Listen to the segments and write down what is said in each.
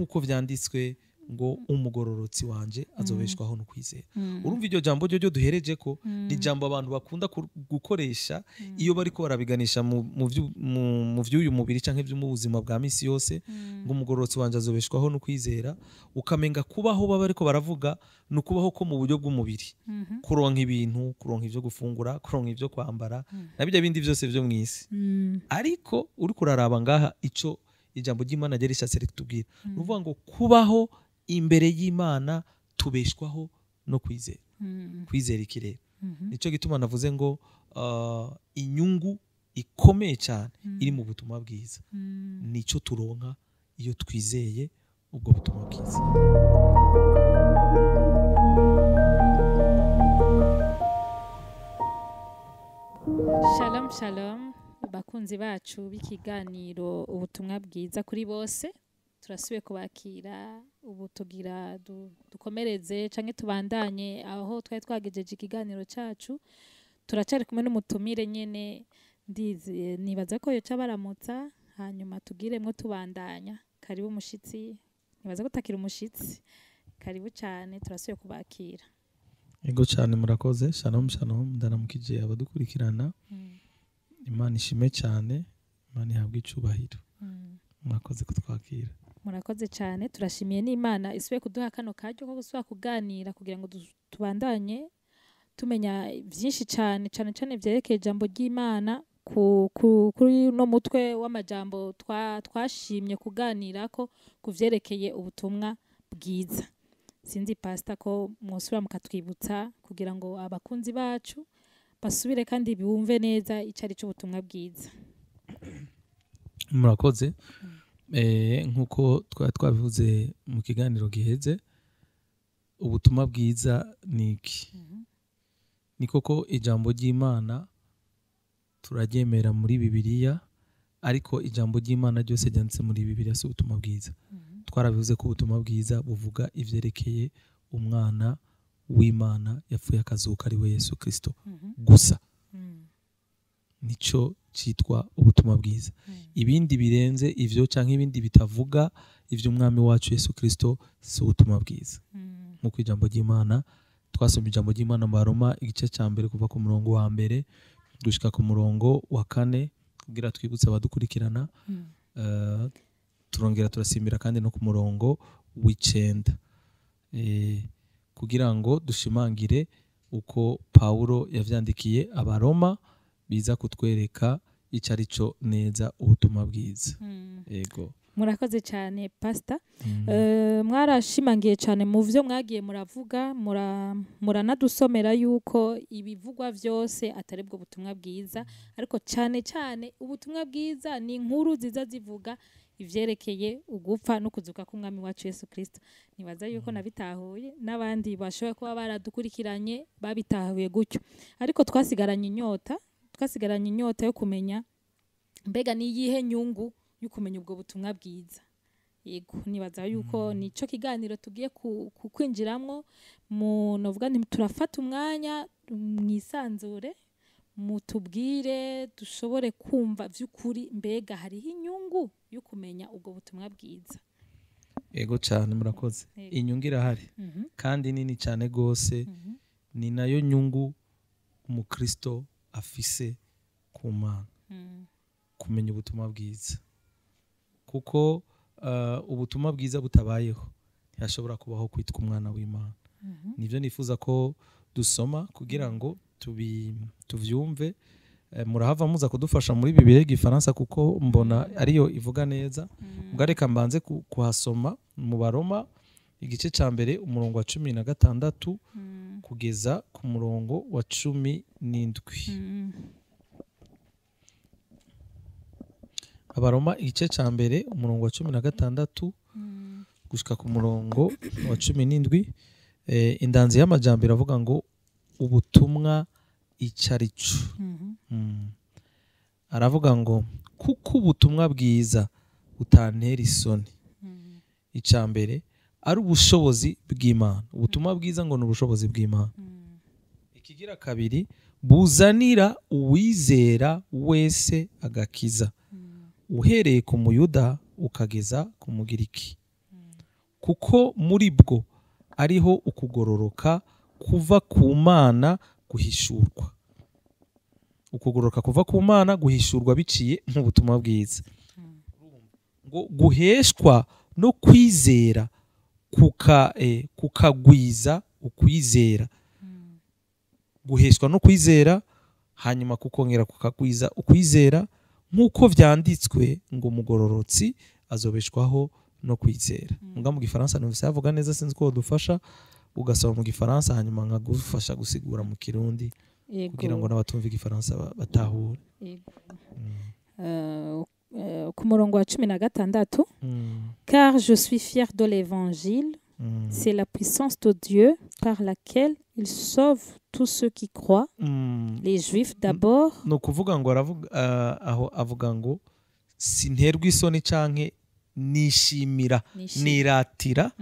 nk'uko byanditswe ngo umugororotsi wanjye azobeshwaho no kwizera mm. urumva iryo jambo ryo ryo duhereje ko mm. ni ijambo abantu bakunda gukoresha mm. iyo bari ko barabiganisha mu by'uyu mubiri cyangwa mu buzima bwa minsi yose ngo umugororotsi wanjye azobeshwaho no kwizera ukamenga kubaho baba ariko baravuga ni ukubaho ko mu buryo bw'umubiri mm-hmm. kuronka ibintu kuronka ibyo gufungura kuronka ibyo kwambara na bya bindi byose byo mu isi ariko uri kuraraba ngaha icyo ijambo ry'imana ryari rishatse ritubwira hmm. ni ukuvuga ngo kubaho imbere y'imana tubeshwaho no kwizera hmm. kwizera ikirere hmm. nicyo gituma navuze ngo ah, inyungu ikomeye cyane iri mu butumwa bwiza nicyo turonka iyo twizeye ubwo butumwa bwiza shalom shalom bakunzi bacu b'ikiganiro ubutumwa bwiza kuri bose turasubiye kubakira ubu tugira dukomereze cyangwa tubandanye aho twari twagejeje ikiganiro cyacu turacari kumwe n'umutumire nyine ndizi nibaza ko yoca baramutsa hanyuma tugiremo tubandanya karibu umushyitsi nibaza gutakira umushyitsi karibu cyane turasubiye kubakira yego cyane murakoze shalom shalom ndaramukije abadukurikirana mm. imana ishime cyane imana ihabwe icyubahiro mwakoze mm. kutwakira murakoze cyane turashimiye n'imana isubiye kuduha kano kajya ko gusubira kuganira kugira ngo tubandanye tumenya byinshi cyane cyane cyane byerekeye ijambo ry'imana kuri uno mutwe w'amajambo twashimye kuganira ko ku byerekeye ubutumwa bwiza sinzi pasita ko mwusura mukatwibutsa kugira ngo abakunzi bacu basubire kandi bumve neza icyo ari cyo ubutumwa bwiza murakoze eh, nk'uko twari twabivuze mu kiganiro giheze ubutumwa bwiza ni iki mhm. ni koko ijambo ry'imana turaryemera muri bibiliya ariko ijambo ry'imana ryose ryanditse muri bibiliya si ubutumwa bwiza mhm. twarabivuze ko ubutumwa bwiza buvuga ibyerekeye umwana w'imana yapfuye akazuka ari we yesu kirisito mhm. gusa mm. nicyo cyitwa ubutumwa bwiza mm. ibindi birenze ibyo cyangwa ibindi bitavuga iby'umwami wacu yesu kirisito si ubutumwa bwiza mm. nk'uko ijambo ry'imana twasomye ijambo ry'imana baroma igice cya mbere kuva ku murongo wa mbere gushyika ku murongo wa kane kubwira twibutse abadukurikirana eh, turongera turasimbira kandi no ku murongo w'icyenda eh, kugira ngo dushimangire uko Pawulo yavyandikiye abaroma biza kutwereka icyo ari cyo neza ubutumwa bwiza hmm. yego murakoze cyane pasita hmm. eh, mwarashimangiye cyane mu byo mwagiye muravuga muranadusomera yuko ibivugwa byose atari bwo butumwa bwiza ariko cyane cyane ubutumwa bwiza ni inkuru ziza zivuga ivyerekeye ugupfa no kuzuka k'umwami wacu yesu kirisito nibaza yuko mm. nabitahuye n'abandi bashobora kuba baradukurikiranye babitahuye gutyo ariko twasigaranye inyota twasigaranye inyota yo kumenya mbega niyihe nyungu yo kumenya ubwo butumwa bwiza yego nibaza yuko mm. nicyo kiganiro tugiye kukwinjiramo mu novuga nti turafata umwanya mwisanzure mutubwire dushobore kumva by'ukuri mbega hariho inyungu yo kumenya ubwo butumwa bwiza ego cyane murakoze inyungu irahari mhm. kandi nini cyane rwose mhm. ni nayo nyungu umukristo afise ku mana mm. kumenya ubutumwa bwiza kuko uh, ubutumwa bwiza butabayeho ntihashobora kubaho kwitwa umwana w'imana mhm. nibyo nifuza ko dusoma kugira ngo tubyumve eh, murahava muza kudufasha muri ibi bihe kuko mbona ariyo ivuga neza ubwo mm. mbanze kuhasoma mu baroma igice cya mbere umurongo wa cumi na gatandatu mm. kugeza ku murongo wa cumi n'indwi mm. abaroma igice cya mbere umurongo wa cumi na gatandatu gushyika ku murongo wa cumi n'indwi eh, indanzi y'amajyambere avuga ngo ubutumwa icyo cyo mm-hmm. mm. aravuga ngo kuko ubutumwa bwiza butantera isoni mm-hmm. icya mbere ari ubushobozi bw'imana ubutumwa bwiza ngo ni ubushobozi bw'imana mm-hmm. ikigira kabiri buzanira uwizera wese agakiza uhereye ku muyuda ukageza ku mugiriki kuko muri bwo ariho ukugororoka kuva ku mana guhishurwa ukugoroka kuva ku mana guhishurwa biciye mu butumwa bwiza ngo guheshwa no kwizera e, kukagwiza ukwizera guheshwa no kwizera hanyuma kukongera kukagwiza ukwizera nk'uko byanditswe ngo umugororotsi azobeshwaho no kwizera mu gifaransa ntibusavuga neza sinzi ko badufasha ugasoma mu gifaransa hanyuma nkagufasha gusigura mu kirundi kugira ngo n'abatumva igifaransa batahure mm. euh, euh, ku murongo wa cumi na gatandatu mm. car je suis fier de l'évangile mm. c'est la puissance de Dieu par laquelle il sauve tous ceux qui croient les juifs d'abord ni ukuvuga ngo euh, aho avuga ngo sinterwa isoni cyangwa nishimira niratira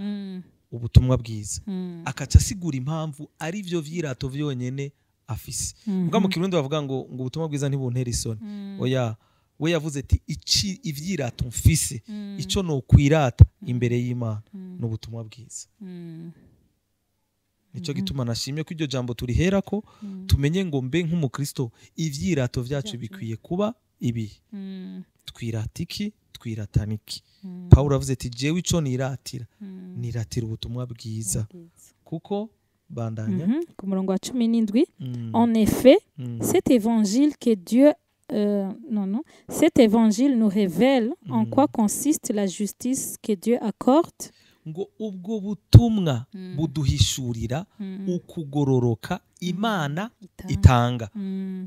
ubutumwa bwiza hmm. akaca asigura impamvu ari byo byirato byonyine afise hmm. ubwo mu kirundi bavuga ngo ngo ubutumwa bwiza ntibuntera isoni hmm. oya we yavuze ati iki ibyirato mfise icyo ni ukwirata imbere y'imana ni ubutumwa bwiza nicyo gituma nashimye ko iryo jambo turihera ko tumenye ngo mbe nk'umukristo ibyirato byacu bikwiye kuba ibihe twirata iki twiratana iki hmm. paul avuze ati jewe icyo niratira hmm. niratira ubutumwa bwiza kuko bandanya mhm. ku murongo wa cumi n'indwi hmm. en effet cet évangile que dieu Euh, non, non. Cet évangile nous révèle en quoi consiste la justice que Dieu accorde. ngo ubwo butumwa buduhishurira ukugororoka imana itanga mhm.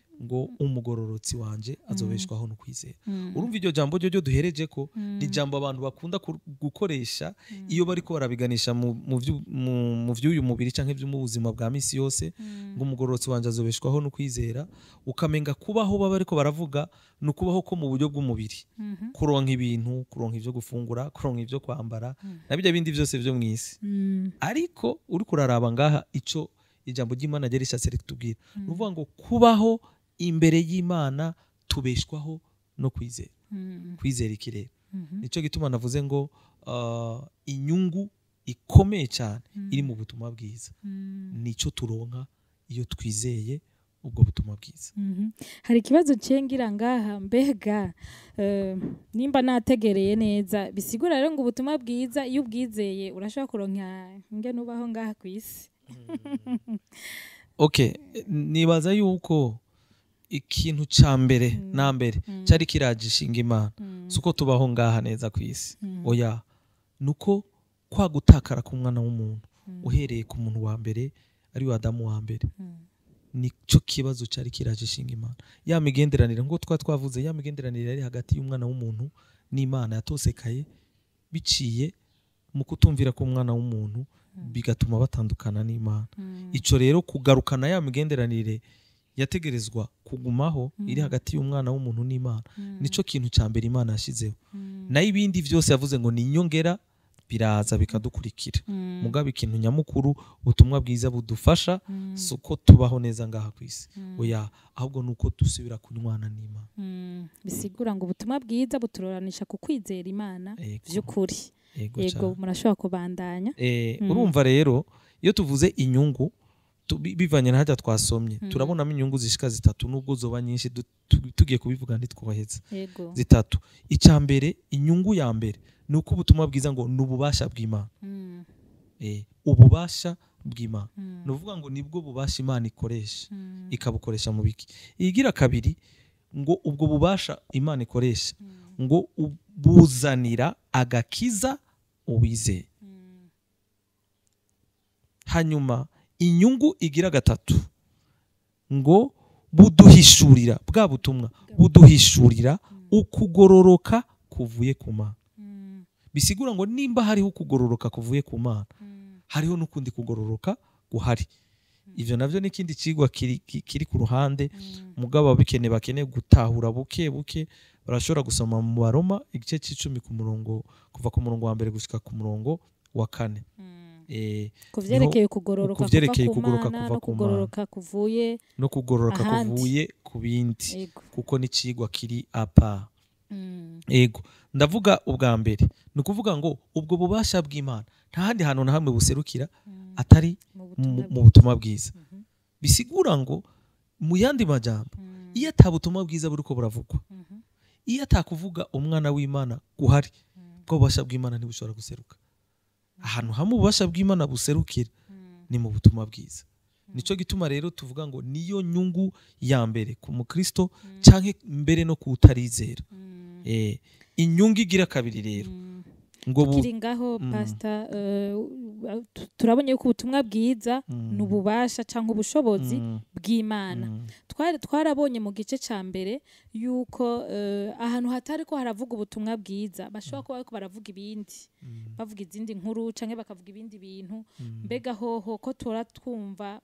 ngo umugororotsi wanjye azobeshwaho no kwizera mm. urumva iryo jambo ryo ryo duhereje ko mm. ni ijambo abantu bakunda gukoresha mm. iyo bari ko barabiganisha mu by'uyu mubiri cyangwa buzima bwa minsi yose ngo umugororotsi wanjye azobeshwaho no kwizera ukamenga kubaho baba ariko baravuga ni ukubaho ko mu buryo bw'umubiri mm-hmm. kuronka ibintu kuronka ibyo gufungura kuronka ibyo kwambara na bijya bindi byose byo mu isi ariko uri kuraraba ngaha icyo ijambo ry'imana ryari rishatse ritubwira ni ukuvuga ngo kubaho imbere y'imana tubeshwaho no kwizera mm. kwizera ikirere mm-hmm. nicyo gituma navuze ngo uh, inyungu ikomeye cyane mm. iri mu butumwa bwiza mm. nicyo turonka iyo twizeye ubwo butumwa bwiza mm-hmm. hari ikibazo cyengera ngaha mbega uh, nimba nategereye neza bisigura rero ngo ubutumwa bwiza iyo ubwizeye urashobora kuronka nge nubaho ngaha ku isi nibaza yuko ikintu cya mbere mm. na mbere mm. cyari kiragishinga imana mm. si uko tubaho ngaha neza ku isi oya ni uko kwa gutakara k'umwana w'umuntu uhereye ku muntu wa mbere ari we adamu wa mbere nicyo kibazo cyari kiraje imana ya migenderanire nk'uko twaba twavuze ya migenderanire yari hagati y'umwana w'umuntu n'imana yatosekaye biciye mu kutumvira k'umwana w'umuntu bigatuma batandukana n'imana icyo rero kugarukana ya migenderanire yategerezwa kugumaho hmm. iri hagati y'umwana w'umuntu n'imana hmm. nicyo kintu cya mbere imana yashyizeho hmm. naho ibindi byose yavuze ngo ni inyongera biraza bikadukurikira mugabe ikintu nyamukuru ubutumwa bwiza budufasha si uko tubaho neza ngaha ku isi oya ahubwo ni uko dusubira kunywana n'imana bisigura ngo ubutumwa bwiza butururanisha ku kwizera imana by'ukuri yego murashobora kubandanya eh, urumva rero iyo tuvuze inyungu bivanye n'ahajya twasomye hmm. turabonamo inyungu zishyika zitatu nubwo zoba nyinshi tugiye kubivuga ntitwubahiriza zitatu icya mbere inyungu ya mbere ni uko ubutumwa bwiza ngo ni ububasha bw'imana hmm. eh, ububasha bw'imana hmm. ni ukuvuga ngo nibwo bubasha imana ikoresha ikabukoresha mu biki igira kabiri ngo ubwo bubasha imana ikoresha ngo buzanira agakiza uwizeye hanyuma inyungu igira gatatu ngo buduhishurira bwa butumwa buduhishurira ukugororoka kuvuye ku mana bisigura ngo nimba hariho ukugororoka kuvuye ku mana hariho n'ukundi kugororoka guhari ibyo nabyo ni ikindi kigwa kiri ku ruhande umugabo abikene bakeneye gutahura buke buke barashobora gusoma mu baroma igice cy'icumi ku murongo kuva ku murongo wa mbere gushyika ku murongo wa kane ku eh, kubyerekeye kugororoka kuva no kugororoka kuvuye no kugororoka kuvuye ku bindi kuko n'ikigwa kiri apa mm. ego ndavuga ubwa mbere ni ukuvuga ngo ubwo bubasha bw'imana nta handi hantu na hamwe buserukira mm. atari mu butumwa bwiza mm-hmm. bisigura ngo mu yandi majyamba mm. iyo atabutumwa bwiza buri ko buravugwa mm-hmm. iyo atakuvuga umwana w'imana uhari bwo bubasha bw'imana ntibushobora guseruka ahantu hamwe ububasha bw'imana buserukira hmm. ni mu butumwa bwiza hmm. nicyo gituma rero tuvuga ngo niyo nyungu ya mbere ku mukristo hmm. cyangwa mbere no kutarizera eh, inyungu igira kabiri rero tukiri ngaho mm. pasita eh, turabonye ko ubutumwa bwiza mm. ni ububasha cyangwa ubushobozi mm. bw'imana twarabonye mu gice cya mbere yuko eh, ahantu hatari ko haravuga ubutumwa bwiza bashobora kuba ariko baravuga ibindi bavuga izindi nkuru cyangwa bakavuga ibindi bintu mbega hoho ko tura twumva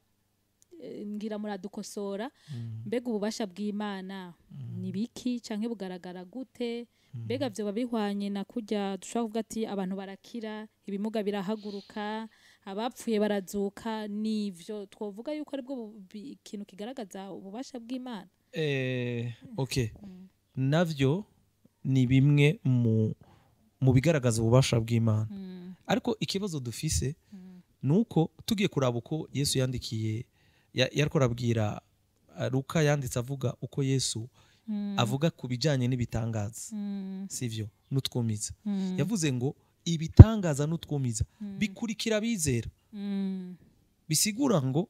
ngira eh, muradukosora mm. mbega ububasha bw'imana mm. ni biki cyangwa bugaragara gute mm. mbega byoba bihwanye na kujya dushobora kuvuga ati abantu barakira ibimuga birahaguruka abapfuye barazuka n'ibyo twavuga yuko aribwo ikintu kigaragaza ububasha bw'imana eh, nabyo ni bimwe mu bigaragaza ububasha bw'imana ariko ikibazo dufise ni uko tugiye kuraba uko yesu yandikiye yariko arabwira ruka uh, yanditse avuga uko yesu hmm. avuga ku bijyanye n'ibitangaza hmm. sibyo n'utwumiza hmm. yavuze ngo ibitangaza n'utwumiza bikurikira abizera bisigura ngo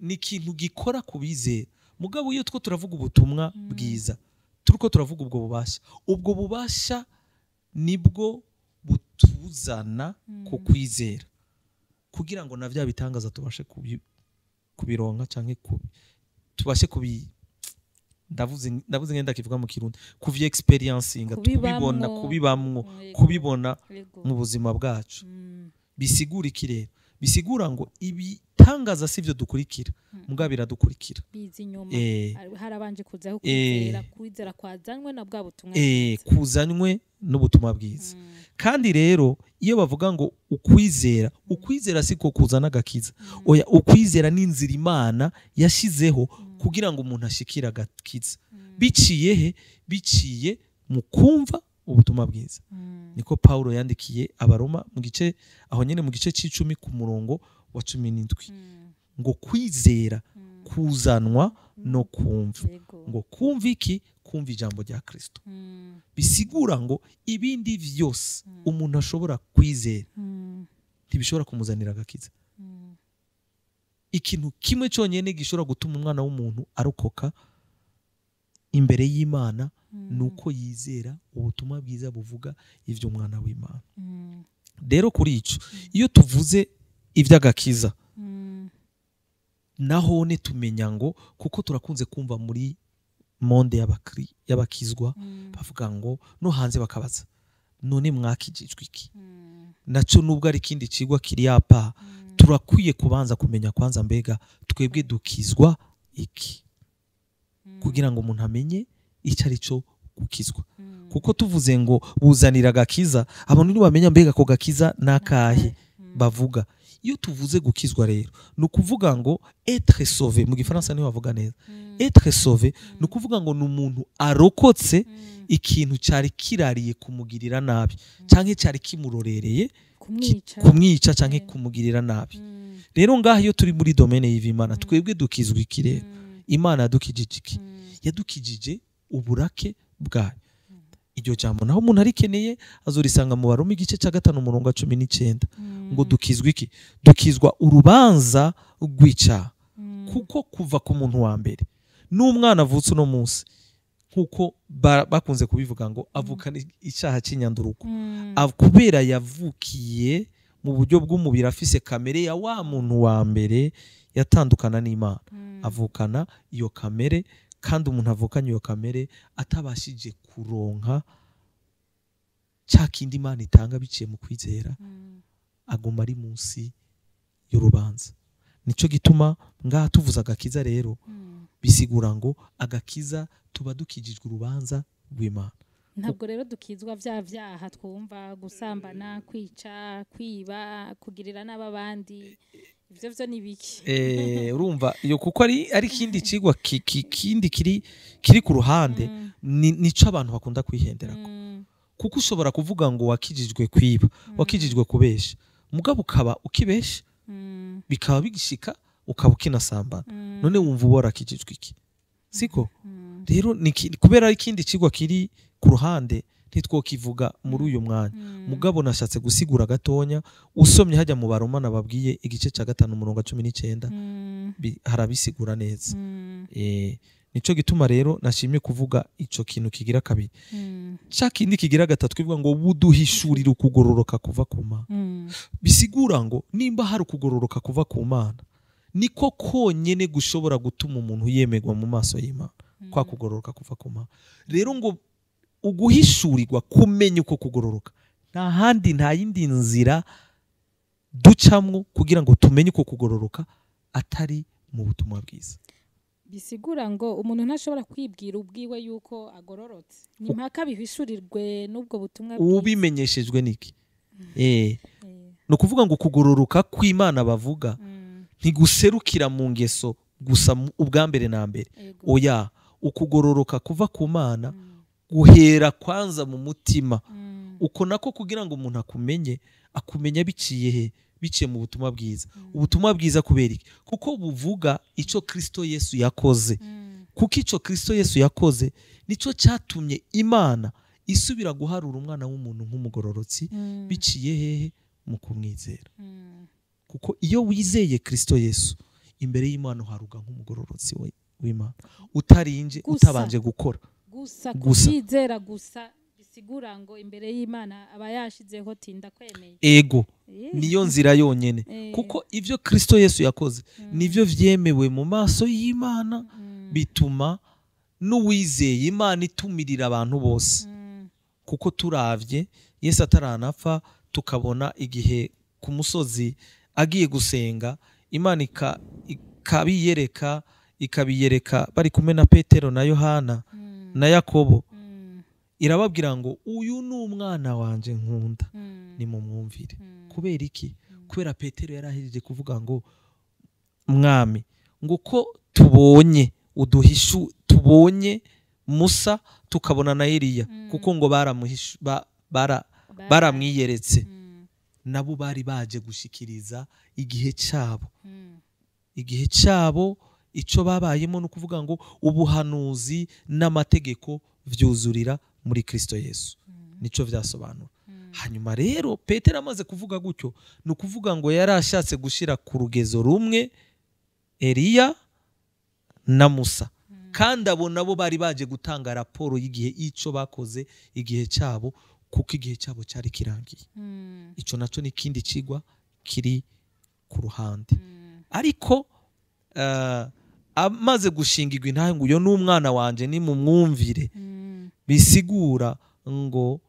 ni ikintu gikora ku bizera mugabo iyo two turavuga ubutumwa bwiza turi ko turavuga ubwo bubasha ubwo bubasha nibwo butuzana ku kwizera kugira ngo na bya bitangaza tubashe kubironka canke tubashe kubi ndavuze ngenda kivuga mu kirundi kuvya experiencinga kubibona kubibamwo kubibona mu buzima bwacu mm. bisigura ikirere bisigura ngo ibitangaza sivyo dukurikira mm. muga biradukurikira bizi nyuma eh. harabanje kuzaho kwizera eh. kwizera kwazanywe na bwa butumwa eh kuzanywe n'ubutumwa bwiza mm. kandi rero iyo bavuga ngo ukwizera ukwizera si ko kuzana agakiza oya ukwizera ni inzira imana yashyizeho kugira ngo umuntu ashikire agakiza biciye he biciye mu kumva ubutumwa bwiza niko paul yandikiye abaroma mu gice aho nyine mu gice cy'icumi ku murongo wa cumi n'indwi ngo kwizera kuzanwa no kumva ngo kumva iki kumva ijambo rya kirisito mm. bisigura ngo ibindi byose mm. umuntu ashobora kwizera mm. ntibishobora kumuzanira agakiza ikintu kimwe cyonyine gishobora gutuma umwana w'umuntu arokoka imbere y'imana ni uko yizera ubutumwa bwiza buvuga iby'umwana w'imana rero kuri icyo iyo tuvuze iby'agakiza naho tumenya ngo kuko turakunze kumva muri monde y'abakizwa mm. bavuga ngo no hanze bakabaza none mwakijijwe iki mm. nacyo nubwo ari ikindi kigwa kiri yapa mm. turakwiye kubanza kumenya kwanza mbega twebwe dukizwa iki kugira ngo umuntu amenye icyo ari cyo gukizwa kuko tuvuze ngo buzanira agakiza abantu ntibamenya mbega ko gakiza n'akahe bavuga iyo tuvuze gukizwa rero ni ukuvuga ngo etre sauvé mu gifaransa niho bavuga neza etre hmm. sauvé ni hmm. ukuvuga ngo ni umuntu arokotse hmm. ikintu cyari kirariye kumugirira nabi cyangwa cyari kimurorereye kumwica cyangwa kumugirira nabi rero ngaho iyo turi muri domene y'ibimana twebwe dukizwa iki rero imana yadukijije iki yadukijije uburake bwayo iryo jambo naho umuntu arikeneye azorisanga mu baroma igice cya gatanu umurongo wa cumi n'icyenda ngo dukizwa iki dukizwa urubanza rw'icyaha mm. kuko kuva ku muntu wa mbere n'umwana avutse uno munsi nk'uko bakunze kubivuga ngo avukana icyaha cy'inyandurugo mm. kubera yavukiye mu buryo bw'umubiri afise kamere ya wa muntu wa mbere yatandukana n'imana mm. avukana iyo kamere kandi umuntu avukanye iyo kamere atabashije kuronka cya kindi imana itanga biciye mu kwizera aguma ari munsi y'urubanza nicyo gituma ngaha tuvuze agakiza rero hmm. bisigura ngo agakiza tuba dukijijwe urubanza rw'imana ntabwo rero dukizwa bya byaha twumva gusambana kwica kwiba kugirira n'ababandi ibyo byo ni bike eh, urumva iyo kuko ari ari ikindi kigwa kindi kiri kiri ku ruhande hmm. nicyo abantu bakunda kwihendera hmm. kuko ushobora kuvuga ngo wakijijwe kwiba wakijijwe kubesha mugabo ukaba ukibeshya mm. bikaba bigishika ukaba ukinasambana mm. none wumva warakijijwe iki siko mm. rero kubera ikindi kigo kiri ku ruhande ntitwokivuga muri uyu mwanya mugabo nashatse gusigura gatonya usomye hajya mu baromana babwiye igice cya gatanu umurongo cumi n'icyenda harabisigura neza eh, nicyo gituma rero nashimye kuvuga icyo kintu kigira kabiri mm. cya kindi kigira gatatu kivuga ngo buduhishurire ukugororoka kuva ku mana mm. bisigura ngo nimba hari ukugororoka kuva ku mana niko konyine gushobora gutuma umuntu yemerwa mu maso y'imana mm. kwa kugororoka kuva ku mana rero ngo uguhishurirwa kumenya uko kugororoka nta handi nta yindi nzira ducamwo kugira ngo tumenye uko kugororoka atari mu butumwa bwiza bisigura ngo umuntu ntashobora kwibwira ubwiwe yuko agororotse ni mpaka bihishurirwe n'ubwo butumwa ubimenyeshejwe niki mm. eh. eh. ni ukuvuga ngo kugororoka kw'imana bavuga mm. ntiguserukira mu ngeso gusa ubwa mbere na mbere oya ukugororoka kuva ku mana mm. guhera kwanza mu mutima uko nako kugira ngo umuntu akumenye akumenya biciye he biciye mu butumwa bwiza mm. ubutumwa bwiza kubera iki kuko buvuga icyo kirisito yesu yakoze mm. kuko icyo kirisito yesu yakoze nicyo cyatumye imana isubira guharura umwana w'umuntu nk'umugororotsi mm. biciye hehe mu kumwizera kuko iyo wizeye kirisito yesu imbere y'imana uharuga nk'umugororotsi w'imana utarinje utabanje gukora gusa gusa bisigura ngo imbere y'imana aba yashyizeho tinda kwemeye ego niyo nzira yonyine kuko ibyo kirisito yesu yakoze mm. nibyo byemewe mu maso y'imana mm. bituma n'uwizeye imana itumirira abantu bose mm. kuko turabye yesu ataranapfa tukabona igihe ku musozi agiye gusenga imana ikabiyereka ikabiyereka bari kumwe na petero na yohana na yakobo irababwira ngo uyu ni umwana wanjye nkunda hmm. ni mu mwumvire hmm. kubera iki hmm. kubera petero yari ahereje kuvuga ngo mwami ngo uko tubonye uduhishu tubonye musa tukabona na eriya kuko ngo baramwiyeretse nabo bari baje gushyikiriza igihe cyabo igihe cyabo icyo babayemo ni ukuvuga ngo ubuhanuzi n'amategeko byuzurira muri kirisito yesu mm. nicyo byasobanura mm. hanyuma rero petero amaze kuvuga gutyo ni ukuvuga ngo yari ashatse gushyira ku rugezo rumwe eliya na musa mm. kandi abo nabo bari baje gutanga raporo y'igihe y'icyo bakoze igihe cyabo kuko igihe cyabo cyari kirangiye icyo nacyo ni ikindi kigwa kiri ku ruhande ariko eh, amaze gushingirwa intanguyo n'umwana wanjye ni mu mwumvire bisigura ngo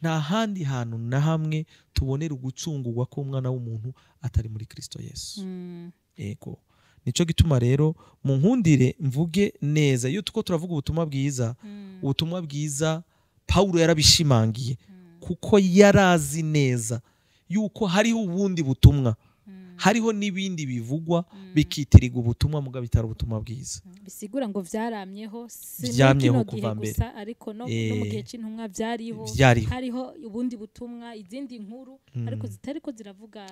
nta handi hantu na hamwe tubonera ugucungurwa k'umwana w'umuntu atari muri kirisito yesu mm. yego nicyo gituma rero mu nkundire mvuge neza iyo tuko turavuga ubutumwa bwiza mm. ubutumwa bwiza paul yarabishimangiye mm. kuko yari azi neza yuko hariho ubundi butumwa Mm. hariho n'ibindi bivugwa mm. bikitirirwa ubutumwa mu bitari ubutumwa bwiza mm. bisigura ngo byaramyeho byamyeho kuva mbere ariko no mu gihe eh, cy'intumwa byariho hariho ubundi butumwa izindi nkuru ariko zitari ko ziravuga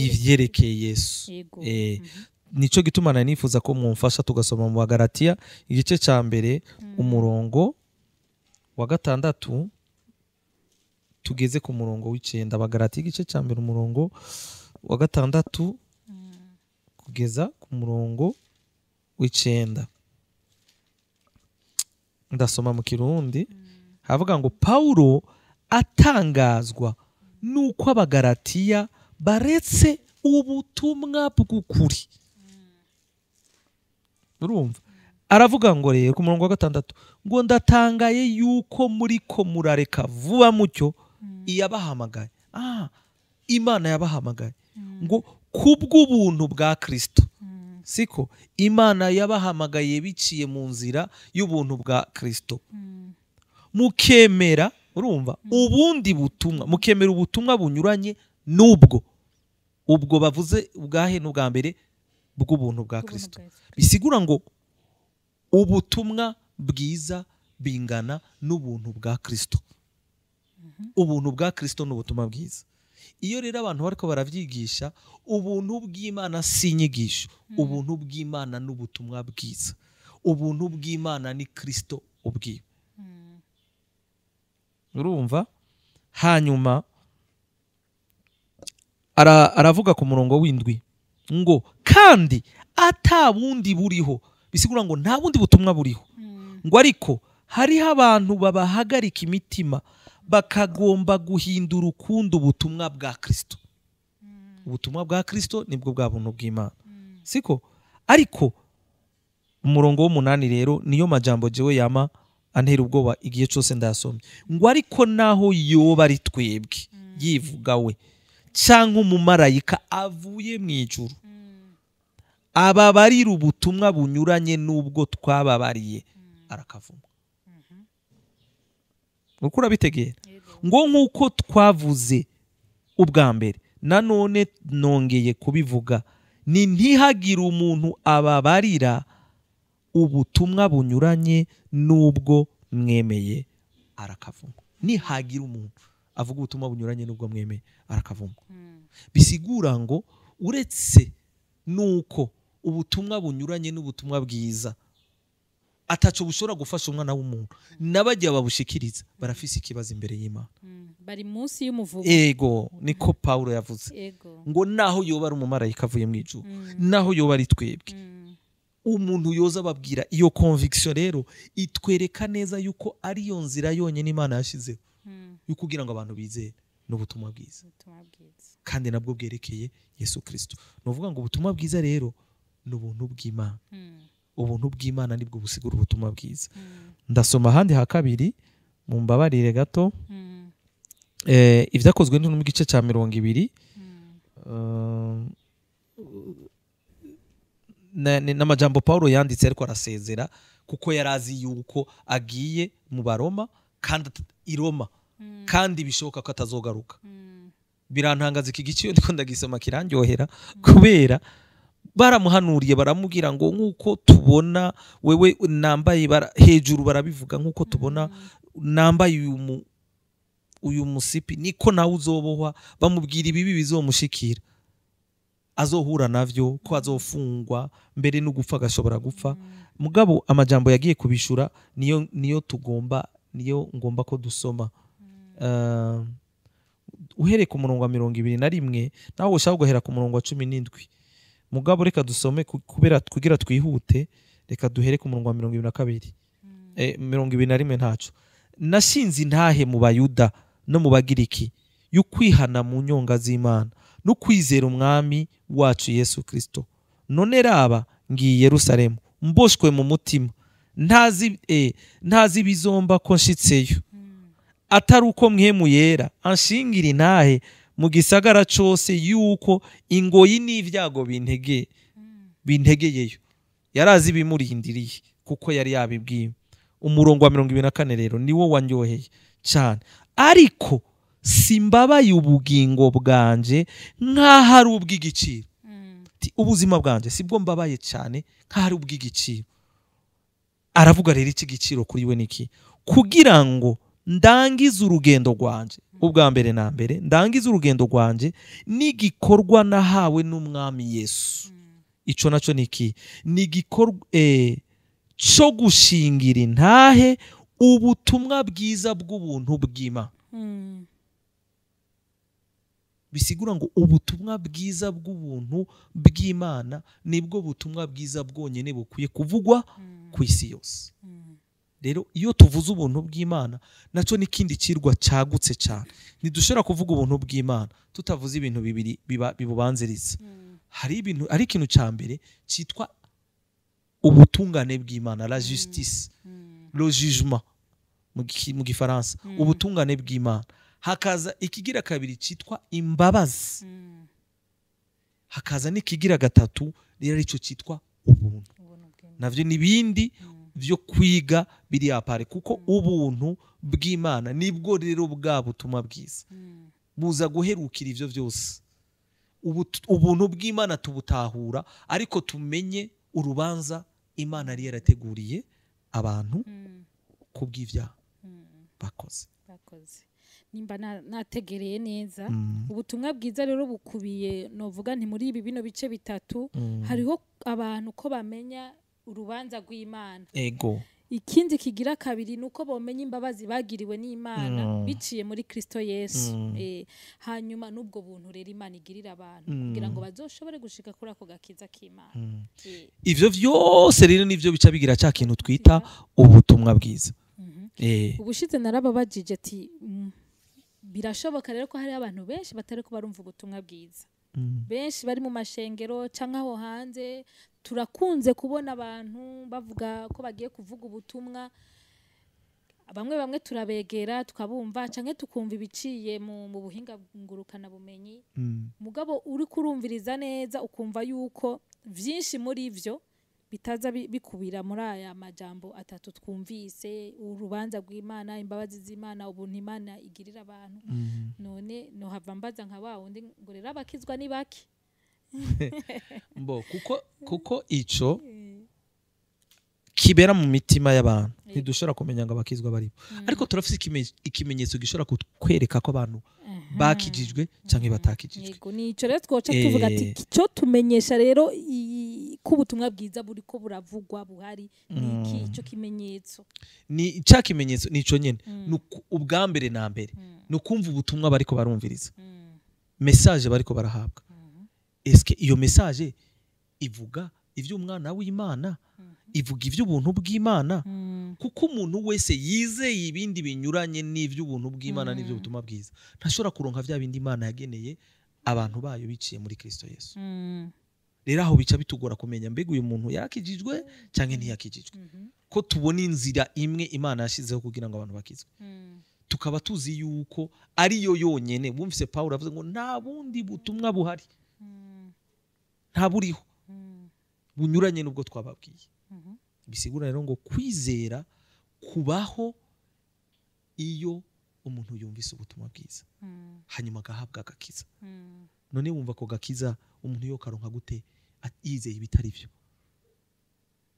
ibyerekeye yesu eh, mm-hmm. nicyo gitumana nifuza ko mwumfasha tugasoma mu bagaratiya igice cya mbere umurongo wa gatandatu tugeze ku murongo w'icyenda bagaratiya igice cya mbere umurongo wa gatandatu kugeza ku murongo w'icyenda ndasoma mu kirundi havuga ngo pawulo atangazwa nuko abagaratiya baretse ubutumwa bw'ukuri urumva aravuga ngo rero ku murongo wa gatandatu ngo ndatangaye yuko muri ko murareka vuba mucyo mm. iyabahamagaye aha imana yabahamagaye mm. ngo kubw'ubuntu bwa kirisito mm. siko imana yabahamagaye biciye mu nzira y'ubuntu bwa kirisito mm. mukemera urumva ubundi butumwa mukemera ubutumwa bunyuranye n'ubwo ubwo bavuze ubwahe n'ubwa mbere bw'ubuntu bwa kirisito bisigura ngo ubutumwa bwiza bingana n'ubuntu bwa kirisito mm-hmm. ubuntu bwa kirisito ni ubutumwa bwiza iyo rero abantu bariko barabyigisha ubuntu bw'imana si inyigisho hmm. ubuntu bw'imana ni ubutumwa bwiza ubuntu bw'imana ni kirisito ubwiwe hmm. urumva hanyuma aravuga ku murongo w'indwi ngo kandi ata bundi buriho bisigura ngo nta bundi butumwa buriho hmm. ngo ariko hariho abantu babahagarika imitima bakagomba guhindura ukundi ubutumwa bwa kirisito hmm. ubutumwa bwa kirisito nibwo bwa buntu bw'imana hmm. siko ariko umurongo w'umunani rero niyo majambo jewe yama antera ubwoba igihe cyose ndasomye ngo ariko naho yoba ari twebwe hmm. yivuga we cyangwa umumarayika avuye mu ijuru ababarira ubutumwa bunyuranye n'ubwo twababariye arakavuma uko urabitegera ngo nk'uko twavuze ubwa mbere nanone nongeye kubivuga ni ntihagire umuntu ababarira ubutumwa bunyuranye n'ubwo mwemeye arakavuma nihagira umuntu avuga ubutumwa bunyuranye n'ubwo mwemeye arakavuma hmm. bisigura ngo uretse nuko ubutumwa bunyuranye n'ubutumwa bwiza atacu bushobora gufasha umwana w'umuntu mm. n'abajya babushikiriza barafise mm. ikibazo imbere y'imana mm. bari munsi y'umuvugo yego niko paul yavuze ngo naho yoba ari umumarayika avuye mu ijuru naho yoba ari twebwe umuntu yoza ababwira iyo conviction rero itwereka neza yuko ariyo nzira yonyine imana yashyizeho yo kugira ngo abantu bizere n'ubutumwa bwiza kandi nabwo bwerekeye yesu kirisito ni ukuvuga ngo ubutumwa bwiza rero ni ubuntu bw'imana ubuntu bw'imana nibwo busigura ubutumwa bwiza hmm. ndasoma ahandi ha kabiri mu mbabarire gato hmm. eh, ibyakozwe no mu gice cya mirongo ibiri hmm. eh, n'amajambo paul yanditse ariko arasezera kuko yari azi yuko agiye mu baroma kandi i roma kandi bishoboka ko atazogaruka birantangaza iki gice iyo ndiko ndagisoma kirandyohera kubera baramuhanuriye baramubwira ngo nk'uko tubona wewe nambaye hejuru barabivuga nk'uko tubona nambaye uyu uyu musipi niko nawe uzobohwa bamubwira ibibi bizomushikira azohura navyo ko azofungwa mbere no gupfa agashobora gupfa mugabo amajambo yagiye kubishura niyo niyo tugomba niyo ngomba ko dusoma ehm, uhereye ku murongo wa mirongo ibiri na rimwe nawe ushaka guhera ku murongo wa cumi n'indwi mugabo reka dusome kugira twihute reka duhere ku murongo wa mirongo ibiri na kabiri mm. eh, mirongo ibiri na rimwe ntacu nashinze intahe mu bayuda no mu bagiriki yo kwihana mu nyonga z'imana no kwizera umwami wacu yesu kirisito none raba ngiye Yerusalemu mboshwe mu mutima ntazi eh, bizomba ko nshitseyo mm. atari uko mwemu yera anshingira intahe mu gisagara cyose yuko ingoyi n'ibyago bintege bintegeyeyo yari azi ibimurindiriye kuko yari yabibwiwe umurongo wa mirongo ibiri na kane rero ni wo wanyoheye cyane ariko simbabaye ubugingo bwanjye nk'aho ari ubw'igiciro ubuzima bwanjye sibwo mbabaye cyane nk'aho ari ubw'igiciro aravuga rero iki giciro kuri we ni iki kugira ngo ndangize urugendo rwanjye ubwa mbere na mbere ndangiza urugendo rwanjye n'igikorwa nahawe n'umwami yesu mm. icyo nacyo ni iki ni igikorwa eh, cyo gushingira intahe ubutumwa bwiza bw'ubuntu bw'ima mm. bisigura ngo ubutumwa bwiza bw'ubuntu bw'imana nibwo butumwa bwiza bwonyine bukwiye kuvugwa mm. ku isi yose rero iyo tuvuze ubuntu bw'imana nacyo n'ikindi kirwa cyagutse cyane ntidushobora kuvuga ubuntu bw'imana tutavuze ibintu bibiri bibubanziriza mm. hari ibintu ari ikintu cya mbere cyitwa ubutungane bw'imana la mm. justice mm. le mu gifaransa ubutungane bw'imana hakaza ikigira kabiri cyitwa imbabazi hakaza n'ikigira gatatu rero aricyo cyitwa ubuntu nabyo ni ibindi byo kwiga biriya pari kuko mm. ubuntu bw'imana nibwo rero bwa butuma bwiza mm. buza guherukira ibyo byose ubuntu bw'imana tubutahura ariko tumenye urubanza imana yari yarateguriye abantu mm. ku bw'ibyaha bakoze nimba nategereye neza ubutumwa bwiza rero bukubiye novuga nti muri ibi bino bice bitatu hariho abantu ko bamenya urubanza rw'imana ego ikindi kigira kabiri ni uko bamenya imbabazi bagiriwe n'imana mm. biciye muri kirisito yesu mm. eh, hanyuma n'ubwo buntu rero imana igirira abantu mm. kugira ngo bazoshobore gushika kuri ako gakiza k'imana eh. ibyo byose rero nibyo bica bigira cya kintu twita ubutumwa bwiza mhm. eh. ubushize narababajije ati birashoboka rero ko hari abantu benshi batari ko barumva ubutumwa bwiza Mm. benshi bari mu mashengero cyangwa aho hanze turakunze kubona abantu bavuga ko bagiye kuvuga ubutumwa bamwe bamwe turabegera tukabumva cyangwa tukumva ibiciye mu buhinga bumenyi. Mm. mugabo uri kurumviriza neza ukumva yuko byinshi muri byo bitaza bikubira muri aya majambo atatu twumvise urubanza rw'imana imbabazi z'imana ubuntu imana igirira abantu mhm. none nohava mbaza nka wa wundi ngo rero abakizwa ni bake mbo kuko kuko icyo eh. kibera mu mitima y'abantu eh. ntidushobora kumenya ngo abakizwa baribo mm. ariko turafite ikimenyetso gishobora kutwereka ko abantu bakijijwe cyangwa batakijijwe ni icyo rero twoca tuvuga eh. ati cyo tumenyesha rero iyi ko ubutumwa bwiza buri ko buravugwa buhari ni iki mm. icyo kimenyetso ni cya kimenyetso ni icyo nyine mm. ubwa mbere na mbere mm. ni ukumva ubutumwa bari barumviriza mesaje bari barahabwa esike iyo mesaje ivuga iby'umwana w'imana ivuga iby'ubuntu bw'imana kuko umuntu wese yizeye ibindi binyuranye n'iby'ubuntu bw'imana n'iby'ubutumwa bwiza ntashobora kuronka bya bindi imana yageneye abantu bayo biciye muri kirisito yesu rero aho bica bitugora kumenya mbega uyu muntu yakijijwe cyangwa mm-hmm. ntiyakijijwe mm-hmm. ko tubona inzira imwe imana yashyizeho kugira ngo abantu bakizwe mm. tukaba tuzi yuko ariyo yonyine bumvise paul avuze ngo nta bundi butumwa buhari mm. nta buriho mm. bunyuranye n'ubwo twababwiye mm-hmm. bisigura rero ngo kwizera kubaho iyo umuntu yumvise ubutumwa bwiza hanyuma agahabwa agakiza none wumva ko gakiza umuntu yokaronka gute yizeye ibitari byo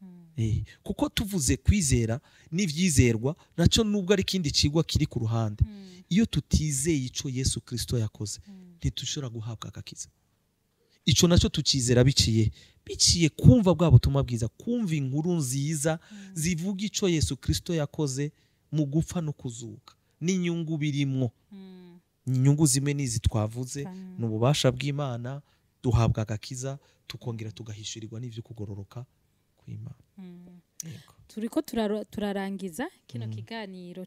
hmm. eh, kuko tuvuze kwizera n'ibyizerwa nacyo nubwo ari ikindi kigwa kiri ku ruhande hmm. iyo tutizeye icyo yesu kirisito yakoze hmm. ntitushobora guhabwa agakiza icyo nacyo tukizera biciye biciye kumva bwa butumwa bwiza kumva inkuru nziza zivuga icyo yesu kirisito yakoze mu gupfa no kuzuka n'inyungu birimwo inyungu zimwe n'izi twavuze ni ububasha bw'imana duhabwa agakiza tukongera tugahishurirwa n'ibyo kugororoka kw'imana hmm. turi ko turarangiza kino hmm. kiganiro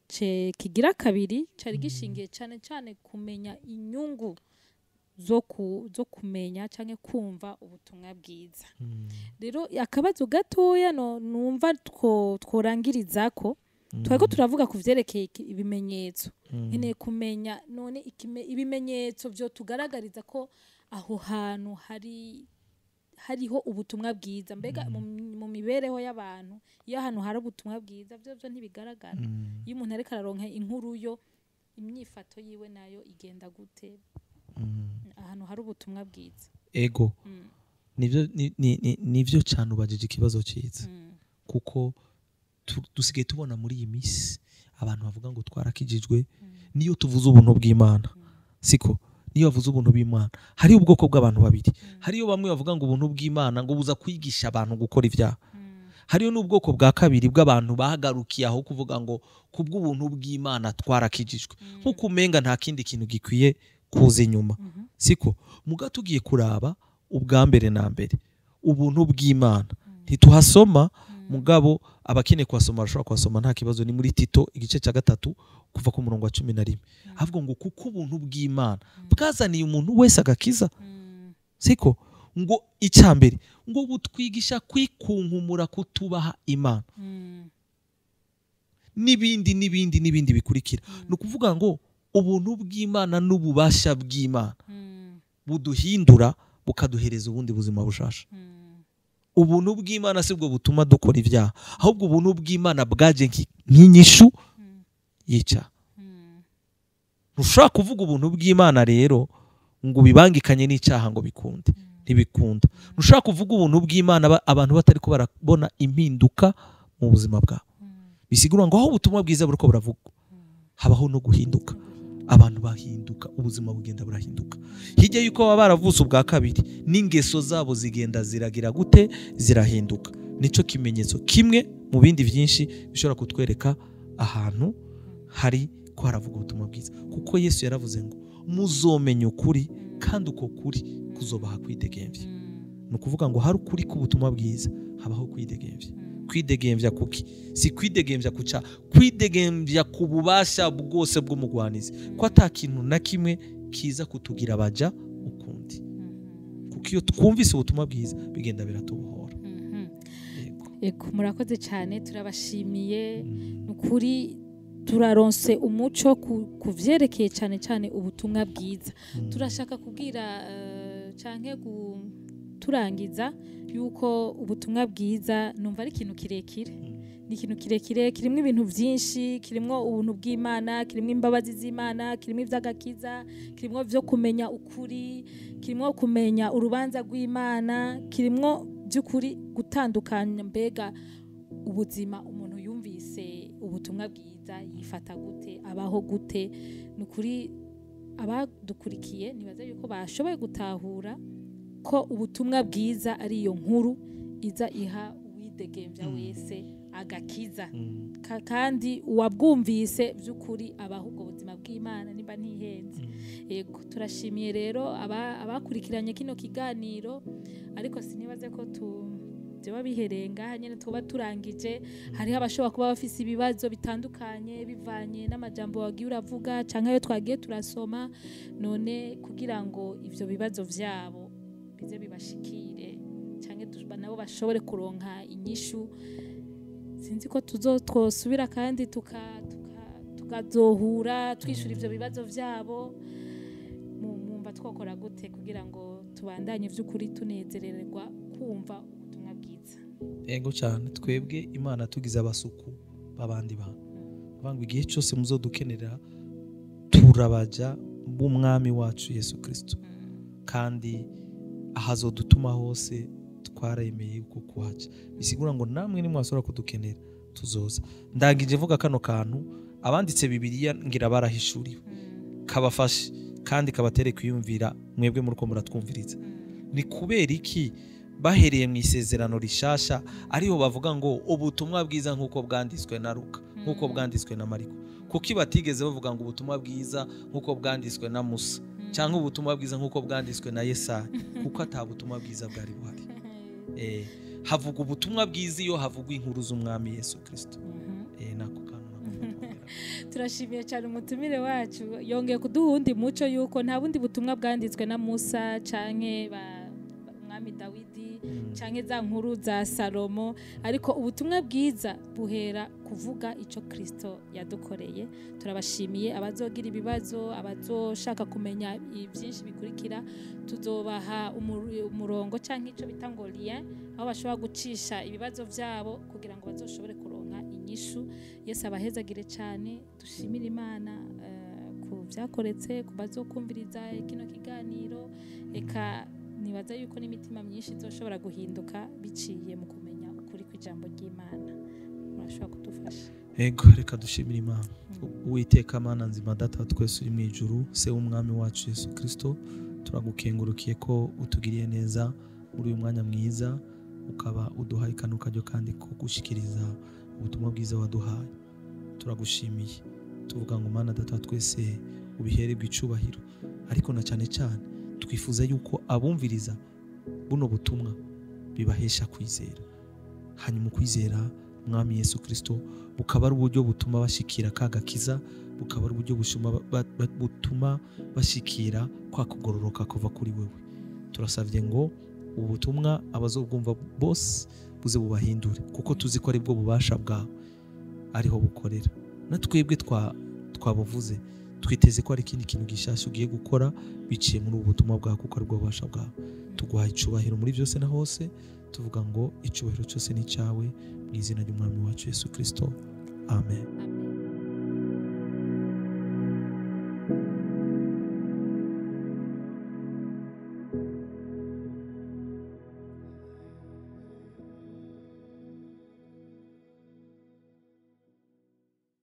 kigira kabiri cyari hmm. gishingiye cyane cyane kumenya inyungu zo kumenya cyangwa kumva ubutumwa bwiza rero akabazo gatoya numva tworangiriza ko twari ko turavuga ku byerekeye ibimenyetso nkeneye kumenya none ibimenyetso byo tugaragariza ko aho hantu hari hariho ubutumwa bwiza mbega mm. mu mibereho y'abantu iyo ahantu hari ubutumwa bwiza byo byo ntibigaragara mm. iyo umuntu ariko araronka inkuru yo imyifato yiwe nayo igenda gute mm. ahantu hari ubutumwa bwiza ego nibyo cyane ubajije ikibazo cyiza kuko dusigaye tubona muri iyi minsi abantu bavuga ngo twarakijijwe niyo tuvuze ubuntu bw'imana siko niyo bavuze ubuntu bw'imana hariho ubwoko bw'abantu babiri hmm. hariyo bamwe bavuga ngo ubuntu bw'imana ngo buza kwigisha abantu gukora ibyaha hmm. hariyo n'ubwoko bwa kabiri bw'abantu bahagarukiye aho kuvuga ngo ku bw'ubuntu bw'imana twarakijijwe hmm. nk'uko umenga nta kindi kintu gikwiye kuza inyuma siko muga tugiye kuraba ubwa mbere na mbere ubuntu bw'imana ntituhasoma mugabo abakeneye kuhasoma bashobora kuhasoma nta kibazo ni muri tito igice cya gatatu kuva ku murongo wa cumi na rimwe hmm. avuga ngo kuko ubuntu bw'imana hmm. bwazaniye umuntu wese agakiza hmm. siko ngo icya ngo butwigisha kwikunkumura kutubaha imana n'ibindi n'ibindi n'ibindi bikurikira ni ukuvuga ngo ubuntu bw'imana n'ububasha bw'imana buduhindura bukaduhereza ubundi buzima bushasha ubuntu bw'imana si bwo butuma dukora ibyaha ahubwo ubuntu bw'imana bwaje nk'inyishu yica ntushobora kuvuga ubuntu bw'imana rero ngo bibangikanye n'icyaha ngo bikunde ntibikunda ntushobora kuvuga ubuntu bw'imana abantu batari ko barabona impinduka mu buzima bwabo bisigura ngo aho ubutumwa bwiza buri ko buravugwa habaho no guhinduka abantu bahinduka ubuzima bugenda burahinduka hirya y'uko baba baravuze ubwa kabiri n'ingeso zabo zigenda ziragira gute zirahinduka nicyo kimenyetso kimwe mu bindi byinshi bishobora kutwereka ahantu hari ko haravuga ubutumwa bwiza kuko yesu yaravuze ngo muzomenya ukuri kandi uko kuri kuzobaha kwidegembya ni ukuvuga ngo hari ukuri k'ubutumwa bwiza habaho kwidegembya kwidegembya kuki si kwidegembya kuca kwidegembya ku bubasha bwose bw'umugwanizi ko atakintu na kimwe kiza kutugira bajya ukundi mm-hmm. kuko iyo twumvise ubutumwa bwiza bigenda biratubohora mm-hmm. murakoze cyane turabashimiye mm. ni ukuri turaronse umuco ku byerekeye cyane cyane ubutumwa bwiza mm. turashaka kubwira eh, cyane gu turangiza yuko ubutumwa bwiza numva ari ikintu kirekire hmm. ni ikintu kirekire kirimo ibintu byinshi kirimo ubuntu bw'imana kirimo imbabazi z'imana kirimo iby'agakiza kirimo byo kumenya ukuri kirimo kumenya urubanza rw'imana kirimo by'ukuri gutandukanya mbega ubuzima umuntu yumvise ubutumwa bwiza yifata gute abaho gute ni ukuri abadukurikiye ntibaze yuko bashoboye gutahura ko ubutumwa bwiza ari iyo nkuru iza iha uwidegembya hmm. wese agakiza hmm. kandi uwabwumvise by'ukuri abaha ubwo buzima bw'imana niba ntihenze hmm. turashimiye rero abakurikiranye kino kiganiro ariko sinibaze ko tu byaba bihereye nyine tuba turangije hariho abashobora kuba bafite ibibazo bitandukanye bivanye n'amajambo wagiye uravuga cyangwa ayo twagiye turasoma none kugira ngo ibyo bibazo byabo bize bibashikire cyangwa nabo bashobore kuronka inyishu sinzi ko twosubira kandi tukazohura twishyura ibyo bibazo byabo mwumva twakora gute kugira ngo tubandanye by'ukuri tunezererwa kumva ubutumwa bwiza yego cyane twebwe imana tugize abasuku b'abandi bantu ngo igihe cyose muzo dukenera turabajya b'umwami wacu yesu kirisito mm. kandi ahazo dutuma hose twaremeye uko kuhaca bisigura ngo namwe nimwasora kudukenera tuzoza ndangije vuga kano kantu abanditse bibiriya ngira barahishuriwe mm. kabafashe kandi kabatere kwiyumvira mwebwe muri ko muratwumviriza mm. ni kubera iki bahereye mu isezerano rishasha ariho bavuga ngo ubutumwa bwiza nk'uko bwanditswe na ruka nk'uko mm. bwanditswe na mariko kuko batigeze bavuga ngo ubutumwa bwiza nk'uko bwanditswe na musa cyangwa ubutumwa bwiza nk'uko bwanditswe na Yesa kuko atabutumwa bwiza bwari buhari eh, havuga ubutumwa bwiza iyo havugwa inkuru z'umwami yesu kirisito mm-hmm. eh, nako mm-hmm. turashimiye cyane umutumire wacu yongeye kuduha undi muco y'uko nta bundi butumwa bwanditswe na musa cyangwa ba cyangwa za nkuru za salomo ariko ubutumwa bwiza buhera kuvuga icyo kirisito yadukoreye turabashimiye abazogira ibibazo abazoshaka kumenya byinshi bikurikira tuzobaha umurongo cyangwa icyo bita ngo liya aho bashobora gucisha ibibazo byabo kugira ngo bazoshobore kuronka inyishu yesi abahezagire cyane dushimire imana eh, ku byakoretse ku bazokumviriza kino kiganiro reka nibaza yuko n'imitima myinshi izoshobora guhinduka biciye mu kumenya ukuri ijambo ry'imana murashobora kudufasha ego reka dushimire imana mm. uwiteka amana nzima data twese uri mu ijuru se w'umwami wacu yesu kirisito turagukengurukiye ko utugiriye neza muri uyu mwanya mwiza ukaba uduhaye ikanuka ryo kandi gushyikiriza ubutumwa bwiza waduhaye turagushimiye tuvuga ngo mana data twese ubihererwe icyubahiro ariko na cyane cyane twifuza yuko abumviriza buno butumwa bibahesha kwizera hanyuma kwizera Umwami yesu kirisito bukaba ari uburyo butuma bashyikira ka gakiza bukaba ari uburyo butuma bashyikira kwa kugororoka kuva kuri wewe. turasabye ngo ubu butumwa abazobwumva bose buze bubahindure kuko tuzi ko ari bwo bubasha bwawe ariho bukorera na twebwe twabuvuze twiteze ko hari ikindi kintu gishyashya ugiye gukora biciye muri ubu butumwa bwawe kuko ari ububasha bwawe tuguhaye icubahiro muri byose na hose tuvuga ngo icyubahiro cyose ni icyawe mu izina ry'umwami wacu yesu kirisito amen